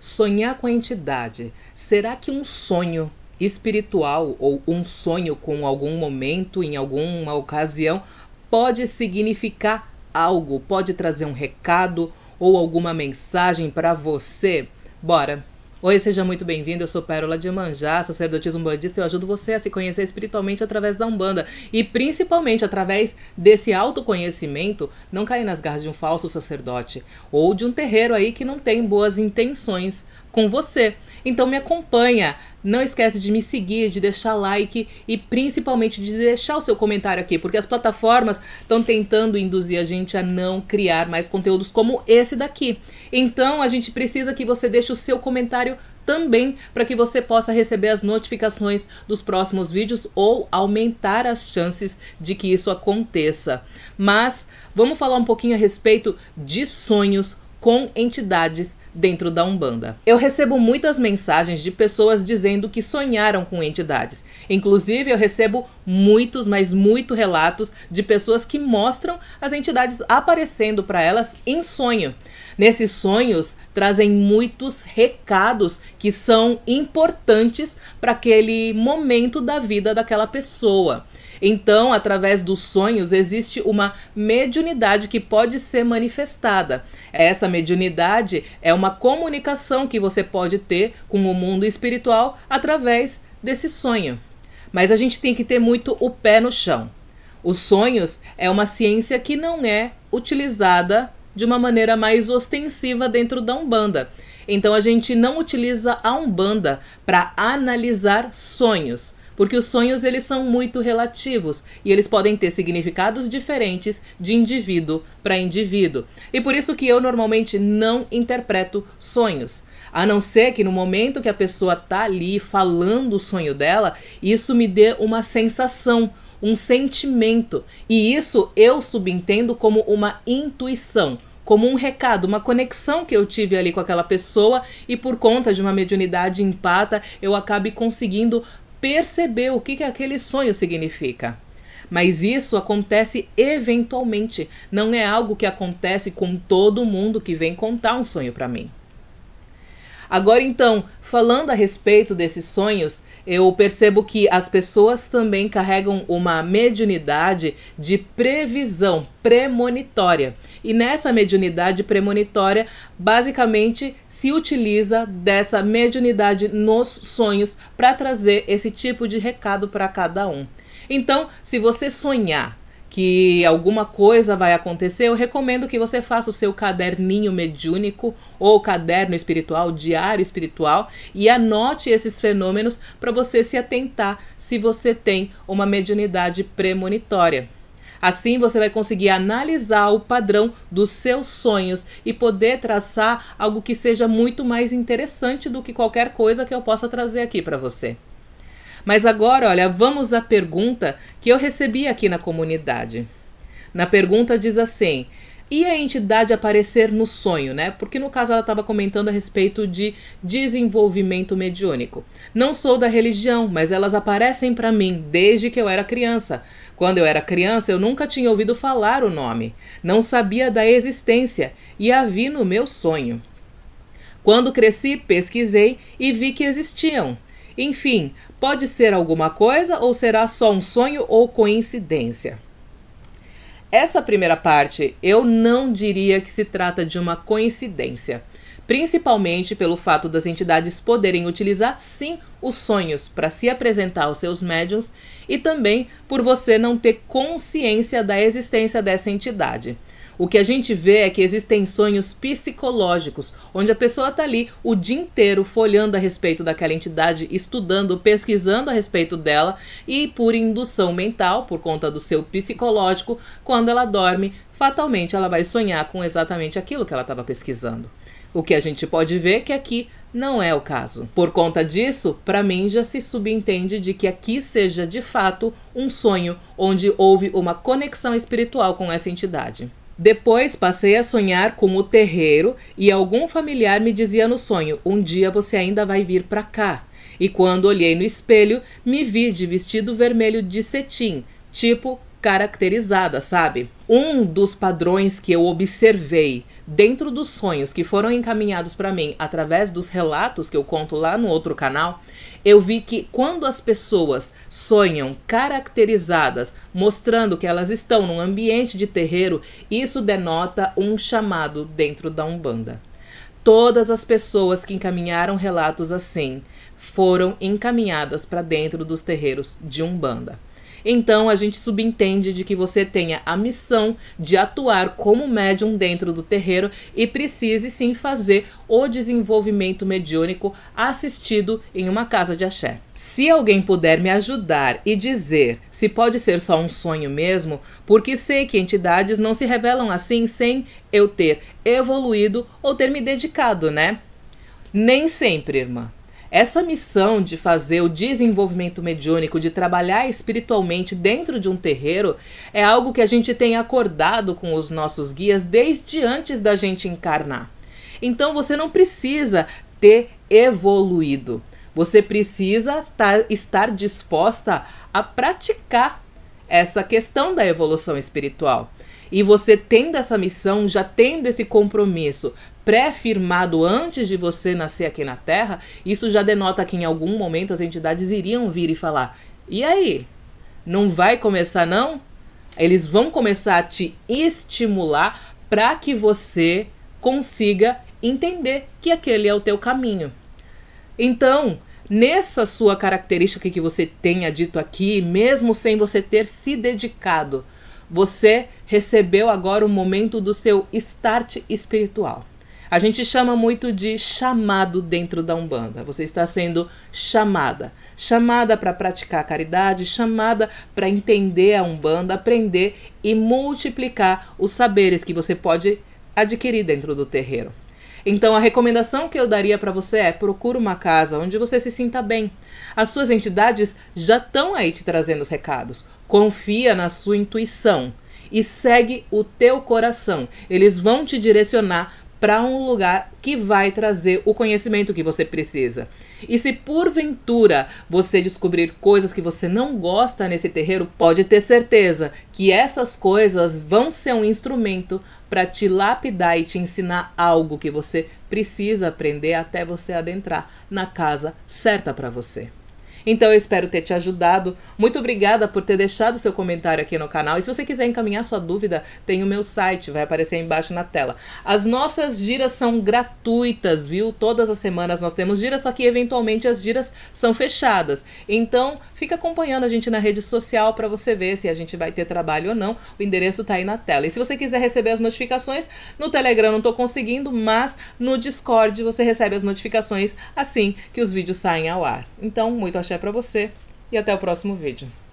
Sonhar com a entidade. Será que um sonho espiritual ou um sonho com algum momento, em alguma ocasião, pode significar algo, pode trazer um recado ou alguma mensagem para você? Bora! Oi, seja muito bem-vindo. Eu sou Pérola de Manjá, sacerdotismo budista. Eu ajudo você a se conhecer espiritualmente através da Umbanda e principalmente através desse autoconhecimento, não cair nas garras de um falso sacerdote ou de um terreiro aí que não tem boas intenções com você. Então me acompanha. Não esquece de me seguir, de deixar like e principalmente de deixar o seu comentário aqui, porque as plataformas estão tentando induzir a gente a não criar mais conteúdos como esse daqui. Então a gente precisa que você deixe o seu comentário também para que você possa receber as notificações dos próximos vídeos ou aumentar as chances de que isso aconteça. Mas vamos falar um pouquinho a respeito de sonhos com entidades dentro da Umbanda. Eu recebo muitas mensagens de pessoas dizendo que sonharam com entidades. Inclusive, eu recebo muitos, mas muito relatos de pessoas que mostram as entidades aparecendo para elas em sonho. Nesses sonhos trazem muitos recados que são importantes para aquele momento da vida daquela pessoa. Então, através dos sonhos, existe uma mediunidade que pode ser manifestada. Essa mediunidade é uma comunicação que você pode ter com o mundo espiritual através desse sonho. Mas a gente tem que ter muito o pé no chão. Os sonhos é uma ciência que não é utilizada de uma maneira mais ostensiva dentro da Umbanda. Então a gente não utiliza a Umbanda para analisar sonhos porque os sonhos eles são muito relativos e eles podem ter significados diferentes de indivíduo para indivíduo. E por isso que eu normalmente não interpreto sonhos. A não ser que no momento que a pessoa tá ali falando o sonho dela, isso me dê uma sensação, um sentimento. E isso eu subentendo como uma intuição como um recado, uma conexão que eu tive ali com aquela pessoa e por conta de uma mediunidade empata, eu acabe conseguindo percebeu o que, que aquele sonho significa. Mas isso acontece eventualmente, não é algo que acontece com todo mundo que vem contar um sonho para mim. Agora então, falando a respeito desses sonhos, eu percebo que as pessoas também carregam uma mediunidade de previsão premonitória. E nessa mediunidade premonitória, basicamente se utiliza dessa mediunidade nos sonhos para trazer esse tipo de recado para cada um. Então, se você sonhar que alguma coisa vai acontecer, eu recomendo que você faça o seu caderninho mediúnico ou caderno espiritual, diário espiritual e anote esses fenômenos para você se atentar se você tem uma mediunidade premonitória. Assim você vai conseguir analisar o padrão dos seus sonhos e poder traçar algo que seja muito mais interessante do que qualquer coisa que eu possa trazer aqui para você. Mas agora, olha, vamos à pergunta que eu recebi aqui na comunidade. Na pergunta diz assim: e a entidade aparecer no sonho, né? Porque no caso ela estava comentando a respeito de desenvolvimento mediúnico. Não sou da religião, mas elas aparecem para mim desde que eu era criança. Quando eu era criança, eu nunca tinha ouvido falar o nome, não sabia da existência e a vi no meu sonho. Quando cresci, pesquisei e vi que existiam. Enfim, pode ser alguma coisa ou será só um sonho ou coincidência? Essa primeira parte eu não diria que se trata de uma coincidência, principalmente pelo fato das entidades poderem utilizar sim os sonhos para se apresentar aos seus médiums e também por você não ter consciência da existência dessa entidade. O que a gente vê é que existem sonhos psicológicos, onde a pessoa está ali o dia inteiro folhando a respeito daquela entidade, estudando, pesquisando a respeito dela e por indução mental, por conta do seu psicológico, quando ela dorme, fatalmente ela vai sonhar com exatamente aquilo que ela estava pesquisando. O que a gente pode ver é que aqui não é o caso. Por conta disso, para mim já se subentende de que aqui seja de fato um sonho onde houve uma conexão espiritual com essa entidade. Depois passei a sonhar com o terreiro e algum familiar me dizia no sonho: Um dia você ainda vai vir para cá. E quando olhei no espelho, me vi de vestido vermelho de cetim, tipo caracterizada, sabe? Um dos padrões que eu observei dentro dos sonhos que foram encaminhados para mim através dos relatos que eu conto lá no outro canal, eu vi que quando as pessoas sonham caracterizadas, mostrando que elas estão num ambiente de terreiro, isso denota um chamado dentro da Umbanda. Todas as pessoas que encaminharam relatos assim foram encaminhadas para dentro dos terreiros de Umbanda. Então a gente subentende de que você tenha a missão de atuar como médium dentro do terreiro e precise sim fazer o desenvolvimento mediúnico assistido em uma casa de axé. Se alguém puder me ajudar e dizer se pode ser só um sonho mesmo, porque sei que entidades não se revelam assim sem eu ter evoluído ou ter me dedicado, né? Nem sempre, irmã. Essa missão de fazer o desenvolvimento mediúnico, de trabalhar espiritualmente dentro de um terreiro, é algo que a gente tem acordado com os nossos guias desde antes da gente encarnar. Então você não precisa ter evoluído. Você precisa estar, disposta a praticar essa questão da evolução espiritual. E você tendo essa missão, já tendo esse compromisso pré-firmado antes de você nascer aqui na Terra, isso já denota que em algum momento as entidades iriam vir e falar: e aí? Não vai começar, não? Eles vão começar a te estimular para que você consiga entender que aquele é o teu caminho. Então, nessa sua característica que você tenha dito aqui, mesmo sem você ter se dedicado você recebeu agora o momento do seu start espiritual. A gente chama muito de chamado dentro da Umbanda. Você está sendo chamada. Chamada para praticar a caridade, chamada para entender a Umbanda, aprender e multiplicar os saberes que você pode adquirir dentro do terreiro. Então a recomendação que eu daria para você é: procura uma casa onde você se sinta bem. As suas entidades já estão aí te trazendo os recados. Confia na sua intuição e segue o teu coração. Eles vão te direcionar para um lugar que vai trazer o conhecimento que você precisa. E se porventura você descobrir coisas que você não gosta nesse terreiro, pode ter certeza que essas coisas vão ser um instrumento para te lapidar e te ensinar algo que você precisa aprender até você adentrar na casa certa para você. Então eu espero ter te ajudado. Muito obrigada por ter deixado seu comentário aqui no canal. E se você quiser encaminhar sua dúvida, tem o meu site, vai aparecer aí embaixo na tela. As nossas giras são gratuitas, viu? Todas as semanas nós temos giras, só que eventualmente as giras são fechadas. Então fica acompanhando a gente na rede social para você ver se a gente vai ter trabalho ou não. O endereço tá aí na tela. E se você quiser receber as notificações, no Telegram não tô conseguindo, mas no Discord você recebe as notificações assim que os vídeos saem ao ar. Então, muito achei para você e até o próximo vídeo.